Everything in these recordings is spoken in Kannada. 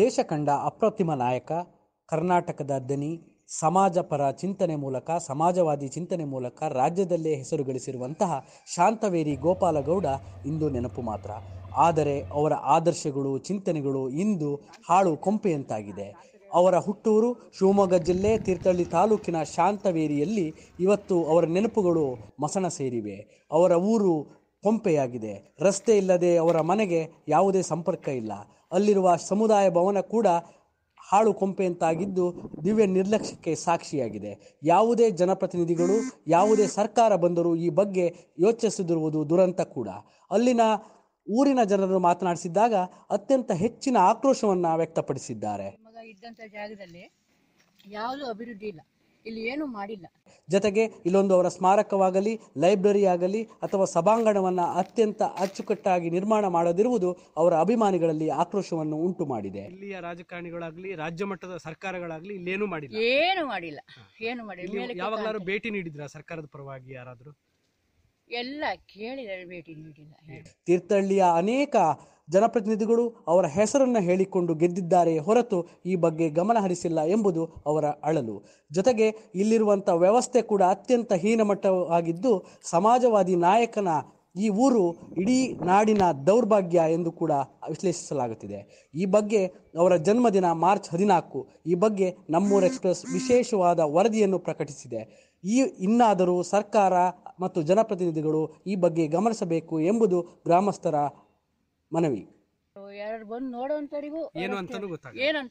ದೇಶ ಕಂಡ ಅಪ್ರತಿಮ ನಾಯಕ ಕರ್ನಾಟಕದ ದನಿ ಸಮಾಜ ಪರ ಚಿಂತನೆ ಮೂಲಕ ಸಮಾಜವಾದಿ ಚಿಂತನೆ ಮೂಲಕ ರಾಜ್ಯದಲ್ಲೇ ಹೆಸರು ಗಳಿಸಿರುವಂತಹ ಶಾಂತವೇರಿ ಗೋಪಾಲಗೌಡ ಇಂದು ನೆನಪು ಮಾತ್ರ ಆದರೆ ಅವರ ಆದರ್ಶಗಳು ಚಿಂತನೆಗಳು ಇಂದು ಹಾಳು ಕೊಂಪೆಯಂತಾಗಿದೆ ಅವರ ಹುಟ್ಟೂರು ಶಿವಮೊಗ್ಗ ಜಿಲ್ಲೆ ತೀರ್ಥಹಳ್ಳಿ ತಾಲೂಕಿನ ಶಾಂತವೇರಿಯಲ್ಲಿ ಇವತ್ತು ಅವರ ನೆನಪುಗಳು ಮಸಣ ಸೇರಿವೆ ಅವರ ಊರು ಕೊಂಪೆಯಾಗಿದೆ ರಸ್ತೆ ಇಲ್ಲದೆ ಅವರ ಮನೆಗೆ ಯಾವುದೇ ಸಂಪರ್ಕ ಇಲ್ಲ ಅಲ್ಲಿರುವ ಸಮುದಾಯ ಭವನ ಕೂಡ ಹಾಳು ಕೊಂಪೆಯಂತಾಗಿದ್ದು ದಿವ್ಯ ನಿರ್ಲಕ್ಷ್ಯಕ್ಕೆ ಸಾಕ್ಷಿಯಾಗಿದೆ ಯಾವುದೇ ಜನಪ್ರತಿನಿಧಿಗಳು ಯಾವುದೇ ಸರ್ಕಾರ ಬಂದರೂ ಈ ಬಗ್ಗೆ ಯೋಚಿಸದಿರುವುದು ದುರಂತ ಕೂಡ ಅಲ್ಲಿನ ಊರಿನ ಜನರು ಮಾತನಾಡಿಸಿದ್ದಾಗ ಅತ್ಯಂತ ಹೆಚ್ಚಿನ ಆಕ್ರೋಶವನ್ನು ವ್ಯಕ್ತಪಡಿಸಿದ್ದಾರೆ ಇದ್ದಂಥ ಜಾಗದಲ್ಲಿ ಯಾವುದೂ ಅಭಿವೃದ್ಧಿ ಇಲ್ಲ ಇಲ್ಲಿ ಏನೂ ಮಾಡಿಲ್ಲ ಜೊತೆಗೆ ಇಲ್ಲೊಂದು ಅವರ ಸ್ಮಾರಕವಾಗಲಿ ಲೈಬ್ರರಿ ಆಗಲಿ ಅಥವಾ ಸಭಾಂಗಣವನ್ನು ಅತ್ಯಂತ ಅಚ್ಚುಕಟ್ಟಾಗಿ ನಿರ್ಮಾಣ ಮಾಡದಿರುವುದು ಅವರ ಅಭಿಮಾನಿಗಳಲ್ಲಿ ಆಕ್ರೋಶವನ್ನು ಉಂಟು ಮಾಡಿದೆ ಇಲ್ಲಿಯ ರಾಜಕಾರಣಿಗಳಾಗಲಿ ರಾಜ್ಯ ಮಟ್ಟದ ಸರ್ಕಾರಗಳಾಗಲಿ ಇಲ್ಲೇನು ಮಾಡಿಲ್ಲ ಏನು ಮಾಡಿಲ್ಲ ಏನು ಮಾಡಿಲ್ಲ ಯಾವಾಗಲಾದ್ರೂ ಭೇಟಿ ನೀಡಿದ್ರ ಸರ್ಕಾರದ ಪರವಾಗಿ ಯಾರಾದರೂ ಎಲ್ಲ ಕೇಳಿ ಭೇಟಿ ನೀಡಿಲ್ಲ ತೀರ್ಥಹಳ್ಳಿಯ ಅನೇಕ ಜನಪ್ರತಿನಿಧಿಗಳು ಅವರ ಹೆಸರನ್ನು ಹೇಳಿಕೊಂಡು ಗೆದ್ದಿದ್ದಾರೆ ಹೊರತು ಈ ಬಗ್ಗೆ ಗಮನ ಹರಿಸಿಲ್ಲ ಎಂಬುದು ಅವರ ಅಳಲು ಜೊತೆಗೆ ಇಲ್ಲಿರುವಂಥ ವ್ಯವಸ್ಥೆ ಕೂಡ ಅತ್ಯಂತ ಹೀನಮಟ್ಟವಾಗಿದ್ದು ಸಮಾಜವಾದಿ ನಾಯಕನ ಈ ಊರು ಇಡೀ ನಾಡಿನ ದೌರ್ಭಾಗ್ಯ ಎಂದು ಕೂಡ ವಿಶ್ಲೇಷಿಸಲಾಗುತ್ತಿದೆ ಈ ಬಗ್ಗೆ ಅವರ ಜನ್ಮದಿನ ಮಾರ್ಚ್ ಹದಿನಾಲ್ಕು ಈ ಬಗ್ಗೆ ನಮ್ಮೂರು ಎಕ್ಸ್ಪ್ರೆಸ್ ವಿಶೇಷವಾದ ವರದಿಯನ್ನು ಪ್ರಕಟಿಸಿದೆ ಈ ಇನ್ನಾದರೂ ಸರ್ಕಾರ ಮತ್ತು ಜನಪ್ರತಿನಿಧಿಗಳು ಈ ಬಗ್ಗೆ ಗಮನಿಸಬೇಕು ಎಂಬುದು ಗ್ರಾಮಸ್ಥರ ಮನವಿ ಯಾರು ಬಂದು ಅಂತನು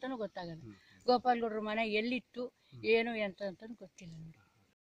ಏನು ಗೊತ್ತಾಗಲ್ಲ ಗೋಪಾಲ್ ಮನೆ ಎಲ್ಲಿತ್ತು ಏನು ಎಂತ ಗೊತ್ತಿಲ್ಲ ನೋಡಿ